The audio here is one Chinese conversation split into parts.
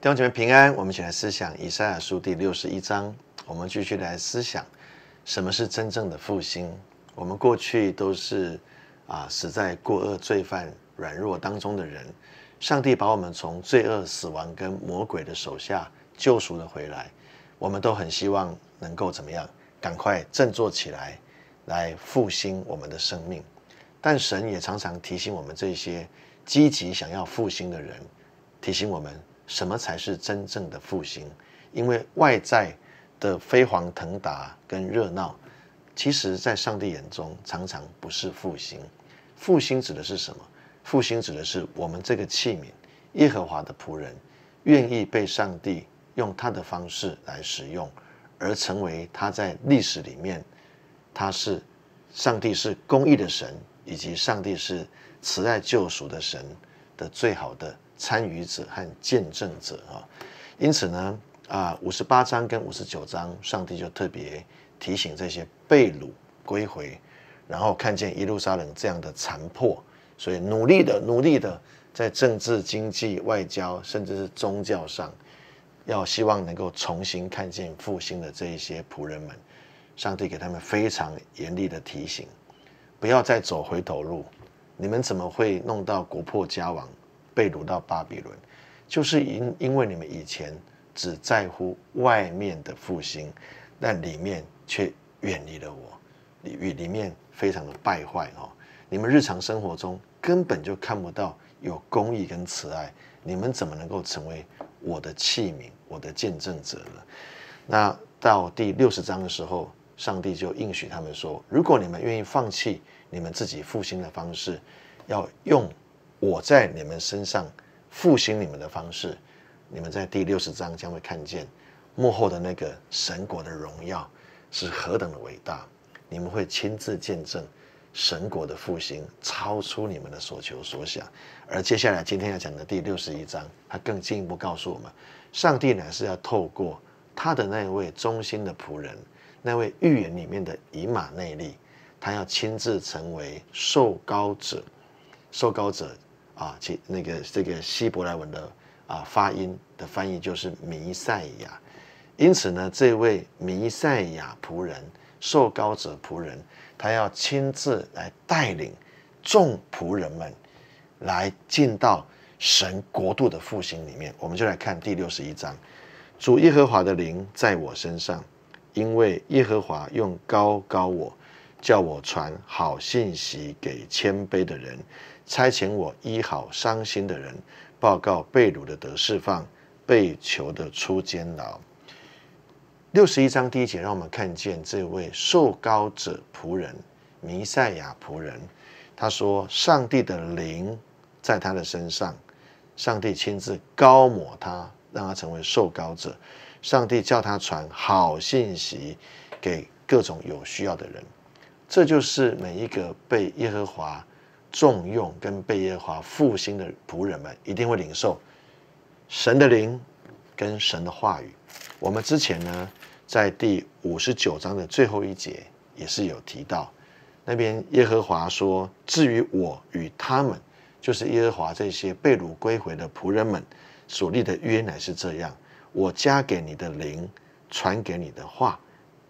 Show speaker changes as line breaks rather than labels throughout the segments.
弟兄姐妹平安，我们一起来思想以赛亚书第六十一章。我们继续来思想什么是真正的复兴。我们过去都是啊死在过恶、罪犯、软弱当中的人。上帝把我们从罪恶、死亡跟魔鬼的手下救赎了回来。我们都很希望能够怎么样，赶快振作起来，来复兴我们的生命。但神也常常提醒我们这些积极想要复兴的人，提醒我们。什么才是真正的复兴？因为外在的飞黄腾达跟热闹，其实，在上帝眼中常常不是复兴。复兴指的是什么？复兴指的是我们这个器皿，耶和华的仆人，愿意被上帝用他的方式来使用，而成为他在历史里面，他是上帝是公义的神，以及上帝是慈爱救赎的神的最好的。参与者和见证者啊，因此呢，啊，五十八章跟五十九章，上帝就特别提醒这些被掳归回，然后看见耶路撒冷这样的残破，所以努力的、努力的在政治、经济、外交，甚至是宗教上，要希望能够重新看见复兴的这一些仆人们，上帝给他们非常严厉的提醒，不要再走回头路。你们怎么会弄到国破家亡？被掳到巴比伦，就是因因为你们以前只在乎外面的复兴，但里面却远离了我，里里面非常的败坏哦。你们日常生活中根本就看不到有公益跟慈爱，你们怎么能够成为我的器皿、我的见证者呢？那到第六十章的时候，上帝就应许他们说：如果你们愿意放弃你们自己复兴的方式，要用。我在你们身上复兴你们的方式，你们在第六十章将会看见幕后的那个神国的荣耀是何等的伟大，你们会亲自见证神国的复兴超出你们的所求所想。而接下来今天要讲的第六十一章，他更进一步告诉我们，上帝乃是要透过他的那位忠心的仆人，那位预言里面的以马内利，他要亲自成为受高者，受高者。啊，其那个这个希伯来文的啊发音的翻译就是弥赛亚，因此呢，这位弥赛亚仆人、受高者仆人，他要亲自来带领众仆人们来进到神国度的复兴里面。我们就来看第六十一章：主耶和华的灵在我身上，因为耶和华用高高我，叫我传好信息给谦卑的人。差遣我医好伤心的人，报告被掳的得释放，被囚的出监牢。六十一章第一节，让我们看见这位受膏者仆人，弥赛亚仆人。他说：上帝的灵在他的身上，上帝亲自高抹他，让他成为受膏者。上帝叫他传好信息给各种有需要的人。这就是每一个被耶和华。重用跟被耶和华复兴的仆人们，一定会领受神的灵跟神的话语。我们之前呢，在第五十九章的最后一节也是有提到，那边耶和华说：“至于我与他们，就是耶和华这些被掳归回的仆人们所立的约乃是这样：我加给你的灵，传给你的话，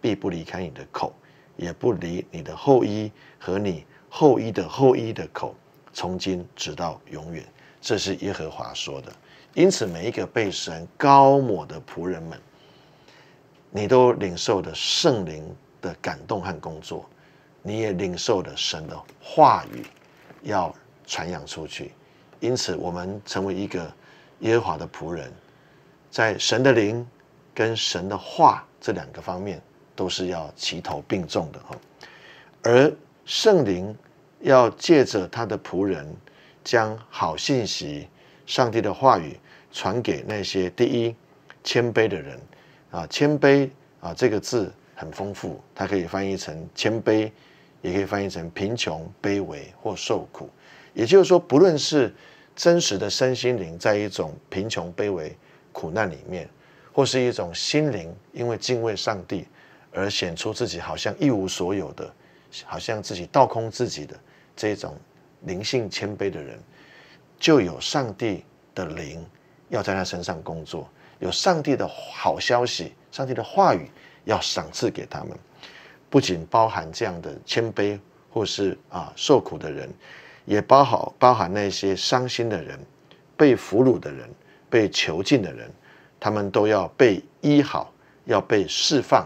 必不离开你的口，也不离你的后衣和你。”后裔的后裔的口，从今直到永远，这是耶和华说的。因此，每一个被神高抹的仆人们，你都领受的圣灵的感动和工作，你也领受的神的话语要传扬出去。因此，我们成为一个耶和华的仆人，在神的灵跟神的话这两个方面，都是要齐头并重的哈。而圣灵。要借着他的仆人，将好信息、上帝的话语传给那些第一谦卑的人啊，谦卑啊，这个字很丰富，它可以翻译成谦卑，也可以翻译成贫穷、卑微或受苦。也就是说，不论是真实的身心灵在一种贫穷、卑微、苦难里面，或是一种心灵因为敬畏上帝而显出自己好像一无所有的，好像自己倒空自己的。这种灵性谦卑的人，就有上帝的灵要在他身上工作，有上帝的好消息、上帝的话语要赏赐给他们。不仅包含这样的谦卑或是啊受苦的人，也包好包含那些伤心的人、被俘虏的人、被囚禁的人，他们都要被医好，要被释放，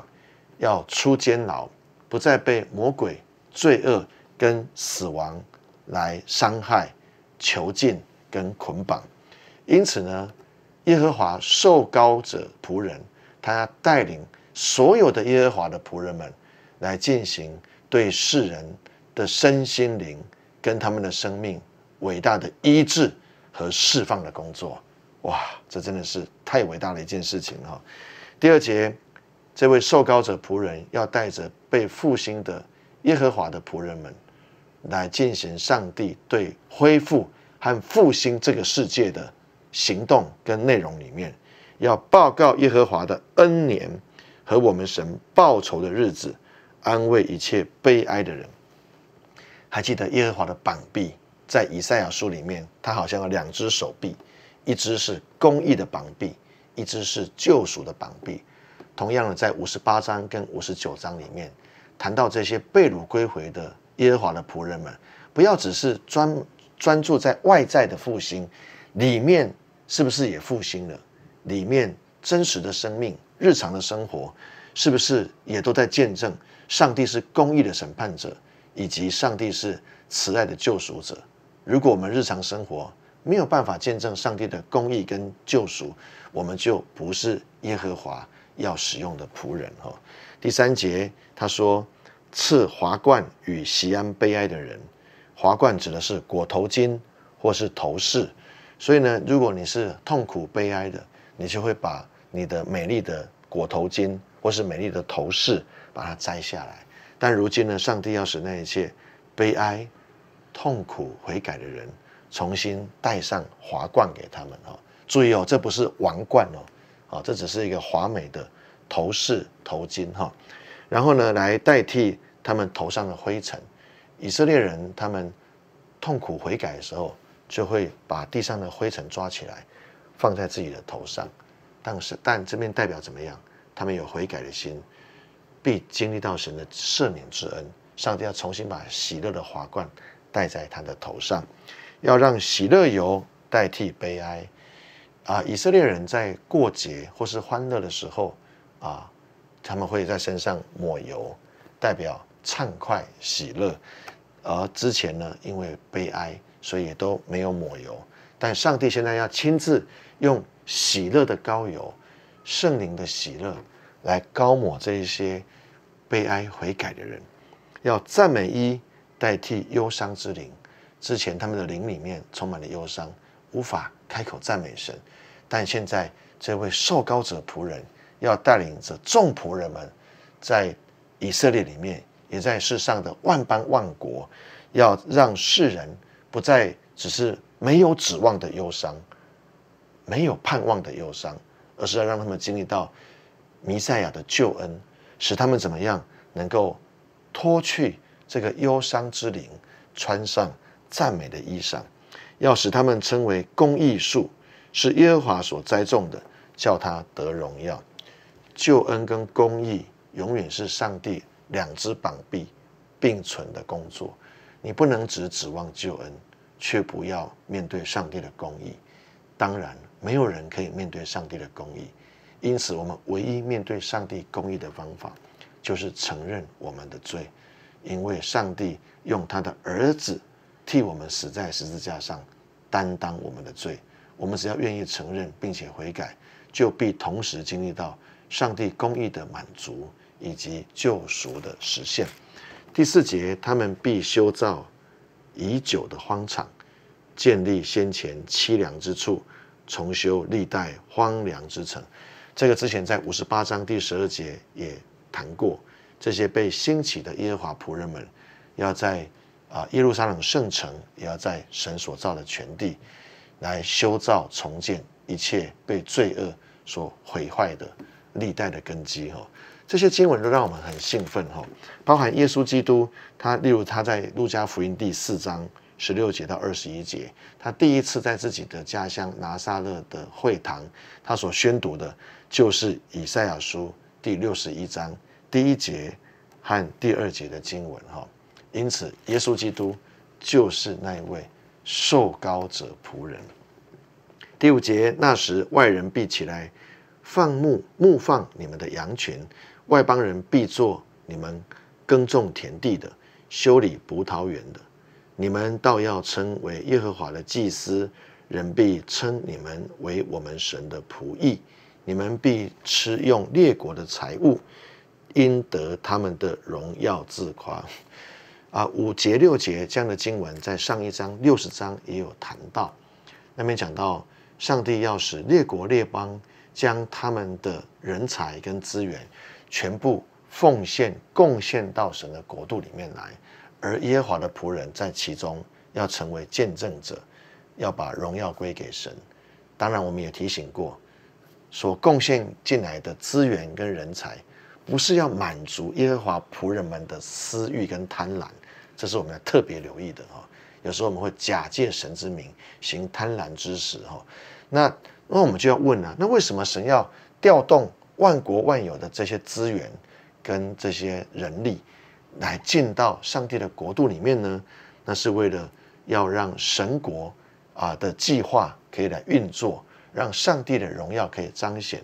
要出监牢，不再被魔鬼罪恶。跟死亡来伤害、囚禁跟捆绑，因此呢，耶和华受膏者仆人，他带领所有的耶和华的仆人们来进行对世人的身心灵跟他们的生命伟大的医治和释放的工作。哇，这真的是太伟大的一件事情哈！第二节，这位受膏者仆人要带着被复兴的耶和华的仆人们。来进行上帝对恢复和复兴这个世界的行动跟内容里面，要报告耶和华的恩年和我们神报仇的日子，安慰一切悲哀的人。还记得耶和华的膀臂在以赛亚书里面，他好像有两只手臂，一只是公义的膀臂，一只是救赎的膀臂。同样的，在五十八章跟五十九章里面谈到这些被掳归回的。耶和华的仆人们，不要只是专专注在外在的复兴，里面是不是也复兴了？里面真实的生命、日常的生活，是不是也都在见证上帝是公义的审判者，以及上帝是慈爱的救赎者？如果我们日常生活没有办法见证上帝的公义跟救赎，我们就不是耶和华要使用的仆人哦。第三节，他说。赐华冠与西安悲哀的人，华冠指的是裹头巾或是头饰，所以呢，如果你是痛苦悲哀的，你就会把你的美丽的裹头巾或是美丽的头饰把它摘下来。但如今呢，上帝要使那一切悲哀、痛苦、悔改的人重新戴上华冠给他们哦。注意哦，这不是王冠哦，啊，这只是一个华美的头饰头巾哈。然后呢，来代替他们头上的灰尘。以色列人他们痛苦悔改的时候，就会把地上的灰尘抓起来，放在自己的头上。但是，但这面代表怎么样？他们有悔改的心，必经历到神的赦免之恩。上帝要重新把喜乐的华冠戴在他的头上，要让喜乐油代替悲哀。啊，以色列人在过节或是欢乐的时候，啊。他们会在身上抹油，代表畅快喜乐，而之前呢，因为悲哀，所以都没有抹油。但上帝现在要亲自用喜乐的膏油、圣灵的喜乐来高抹这一些悲哀悔改的人，要赞美，一代替忧伤之灵。之前他们的灵里面充满了忧伤，无法开口赞美神，但现在这位受膏者仆人。要带领着众仆人们，在以色列里面，也在世上的万邦万国，要让世人不再只是没有指望的忧伤，没有盼望的忧伤，而是要让他们经历到弥赛亚的救恩，使他们怎么样能够脱去这个忧伤之灵，穿上赞美的衣裳，要使他们称为公义树，是耶和华所栽种的，叫他得荣耀。救恩跟公义永远是上帝两只膀臂并存的工作，你不能只指望救恩，却不要面对上帝的公义。当然，没有人可以面对上帝的公义，因此我们唯一面对上帝公义的方法，就是承认我们的罪，因为上帝用他的儿子替我们死在十字架上，担当我们的罪。我们只要愿意承认并且悔改，就必同时经历到。上帝公义的满足以及救赎的实现。第四节，他们必修造已久的荒场，建立先前凄凉之处，重修历代荒凉之城。这个之前在五十八章第十二节也谈过。这些被兴起的耶和华仆人们，要在啊耶路撒冷圣城，也要在神所造的全地，来修造重建一切被罪恶所毁坏的。历代的根基哈，这些经文都让我们很兴奋哈。包含耶稣基督，他例如他在路加福音第四章十六节到二十一节，他第一次在自己的家乡拿撒勒的会堂，他所宣读的就是以赛亚书第六十一章第一节和第二节的经文哈。因此，耶稣基督就是那一位受高者仆人。第五节，那时外人必起来。放牧牧放你们的羊群，外邦人必做你们耕种田地的、修理葡萄园的，你们倒要称为耶和华的祭司，人必称你们为我们神的仆役。你们必吃用列国的财物，因得他们的荣耀自夸。啊，五节六节这样的经文在上一章六十章也有谈到，那边讲到上帝要使列国列邦。将他们的人才跟资源全部奉献贡献到神的国度里面来，而耶和华的仆人在其中要成为见证者，要把荣耀归给神。当然，我们也提醒过，所贡献进来的资源跟人才，不是要满足耶和华仆人们的私欲跟贪婪，这是我们要特别留意的有时候我们会假借神之名行贪婪之实哈，那。那我们就要问了，那为什么神要调动万国万有的这些资源跟这些人力，来进到上帝的国度里面呢？那是为了要让神国啊的计划可以来运作，让上帝的荣耀可以彰显，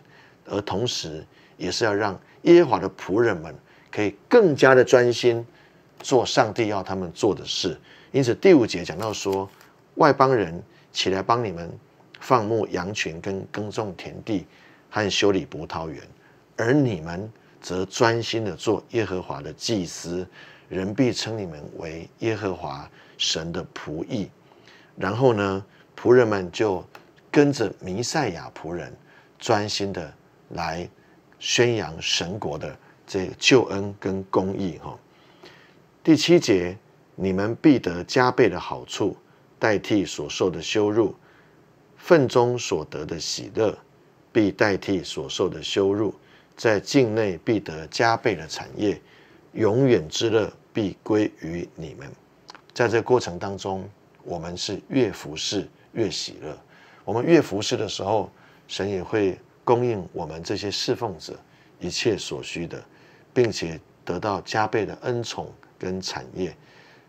而同时也是要让耶和华的仆人们可以更加的专心做上帝要他们做的事。因此第五节讲到说，外邦人起来帮你们。放牧羊群、跟耕种田地，和修理葡萄园，而你们则专心的做耶和华的祭司，人必称你们为耶和华神的仆役。然后呢，仆人们就跟着弥赛亚仆人专心的来宣扬神国的这救恩跟公义。哈，第七节，你们必得加倍的好处，代替所受的羞辱。粪中所得的喜乐，必代替所受的羞辱，在境内必得加倍的产业，永远之乐必归于你们。在这过程当中，我们是越服侍越喜乐，我们越服侍的时候，神也会供应我们这些侍奉者一切所需的，并且得到加倍的恩宠跟产业。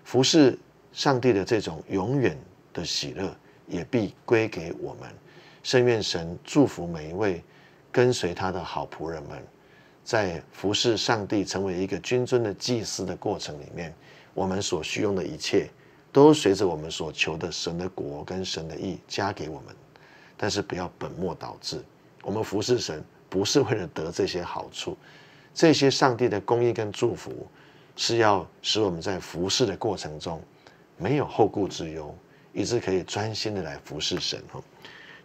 服侍上帝的这种永远的喜乐。也必归给我们。圣愿神祝福每一位跟随他的好仆人们，在服侍上帝、成为一个君尊的祭司的过程里面，我们所需用的一切，都随着我们所求的神的果跟神的意加给我们。但是不要本末倒置。我们服侍神，不是为了得这些好处。这些上帝的供应跟祝福，是要使我们在服侍的过程中没有后顾之忧。以致可以专心的来服侍神。吼，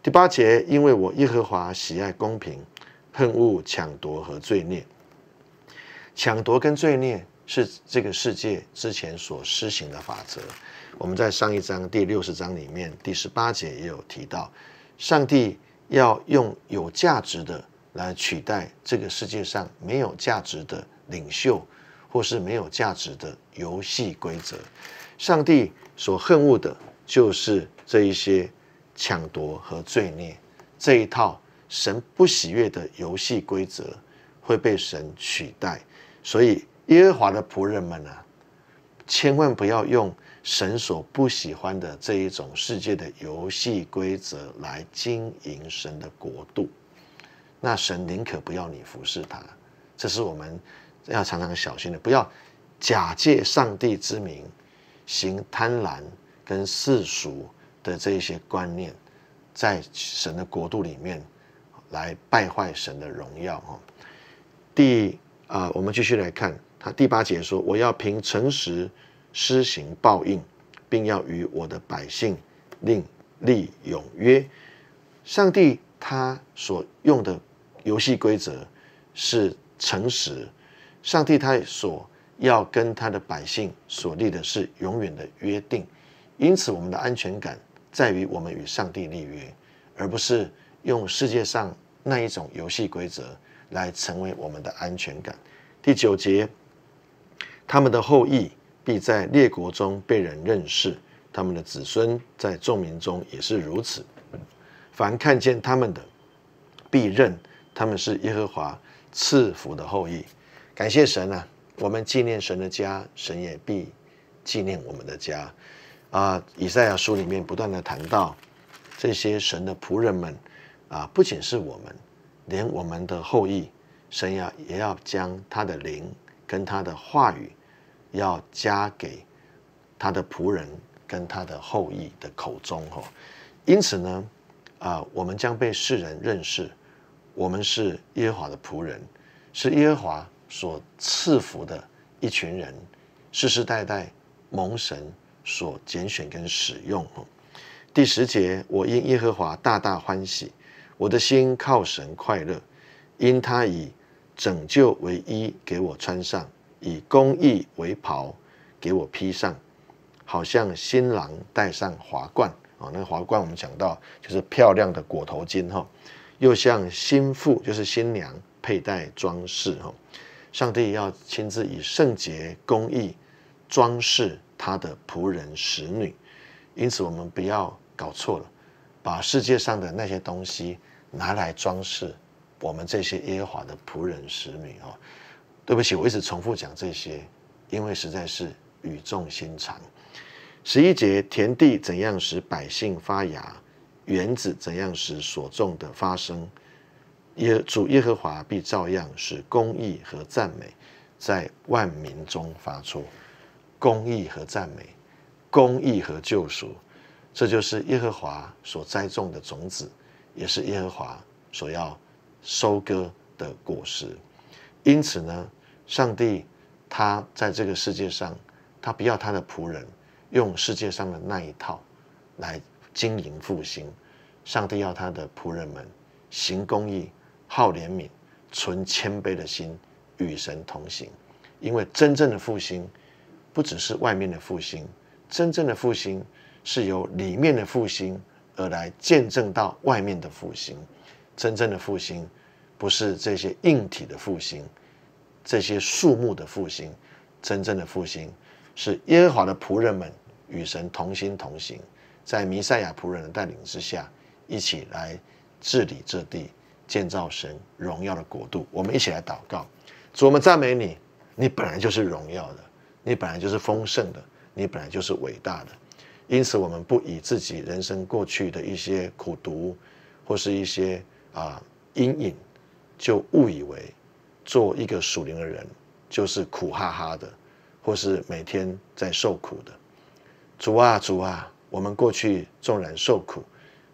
第八节，因为我耶和华喜爱公平，恨恶抢夺和罪孽。抢夺跟罪孽是这个世界之前所施行的法则。我们在上一章第六十章里面第十八节也有提到，上帝要用有价值的来取代这个世界上没有价值的领袖或是没有价值的游戏规则。上帝所恨恶的。就是这一些抢夺和罪孽，这一套神不喜悦的游戏规则会被神取代，所以耶和华的仆人们呢，千万不要用神所不喜欢的这一种世界的游戏规则来经营神的国度。那神宁可不要你服侍他，这是我们要常常小心的，不要假借上帝之名行贪婪。跟世俗的这些观念，在神的国度里面来败坏神的荣耀哦。第啊，我们继续来看他第八节说：“我要凭诚实施行报应，并要与我的百姓另立永约。”上帝他所用的游戏规则是诚实，上帝他所要跟他的百姓所立的是永远的约定。因此，我们的安全感在于我们与上帝立约，而不是用世界上那一种游戏规则来成为我们的安全感。第九节，他们的后裔必在列国中被人认识，他们的子孙在众民中也是如此。凡看见他们的，必认他们是耶和华赐福的后裔。感谢神啊，我们纪念神的家，神也必纪念我们的家。啊，以赛亚书里面不断的谈到这些神的仆人们啊，不仅是我们，连我们的后裔，神要也要将他的灵跟他的话语，要加给他的仆人跟他的后裔的口中哦。因此呢，啊，我们将被世人认识，我们是耶和华的仆人，是耶和华所赐福的一群人，世世代代蒙神。所拣选跟使用第十节，我因耶和华大大欢喜，我的心靠神快乐，因他以拯救为衣，给我穿上；以公义为袍，给我披上，好像新郎戴上华冠哦。那华冠我们讲到就是漂亮的裹头巾哈，又像新妇就是新娘佩戴装饰哦。上帝要亲自以圣洁公义。装饰他的仆人、使女，因此我们不要搞错了，把世界上的那些东西拿来装饰我们这些耶和华的仆人、使女哦。对不起，我一直重复讲这些，因为实在是语重心长。十一节，田地怎样使百姓发芽，园子怎样使所种的发生，耶主耶和华必照样使公义和赞美在万民中发出。公义和赞美，公义和救赎，这就是耶和华所栽种的种子，也是耶和华所要收割的果实。因此呢，上帝他在这个世界上，他不要他的仆人用世界上的那一套来经营复兴。上帝要他的仆人们行公义，好怜悯，存谦卑的心与神同行，因为真正的复兴。不只是外面的复兴，真正的复兴是由里面的复兴而来，见证到外面的复兴。真正的复兴不是这些硬体的复兴，这些树木的复兴。真正的复兴是耶和华的仆人们与神同心同行，在弥赛亚仆人的带领之下，一起来治理这地，建造神荣耀的国度。我们一起来祷告，主，我们赞美你，你本来就是荣耀的。你本来就是丰盛的，你本来就是伟大的，因此我们不以自己人生过去的一些苦读，或是一些啊阴影，就误以为做一个属灵的人就是苦哈哈的，或是每天在受苦的。主啊主啊，我们过去纵然受苦，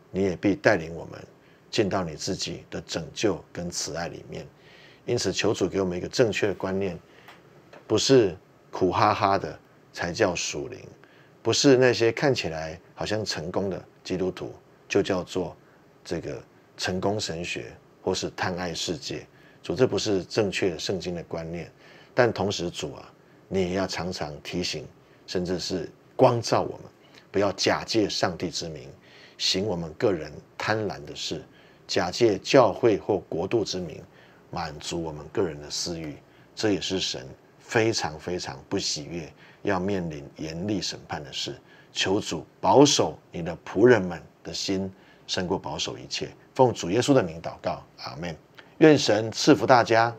你也必带领我们进到你自己的拯救跟慈爱里面。因此，求主给我们一个正确的观念，不是。苦哈哈的才叫属灵，不是那些看起来好像成功的基督徒就叫做这个成功神学或是贪爱世界。主，这不是正确的圣经的观念。但同时，主啊，你也要常常提醒，甚至是光照我们，不要假借上帝之名行我们个人贪婪的事，假借教会或国度之名满足我们个人的私欲。这也是神。非常非常不喜悦，要面临严厉审判的事，求主保守你的仆人们的心，胜过保守一切。奉主耶稣的名祷告，阿门。愿神赐福大家。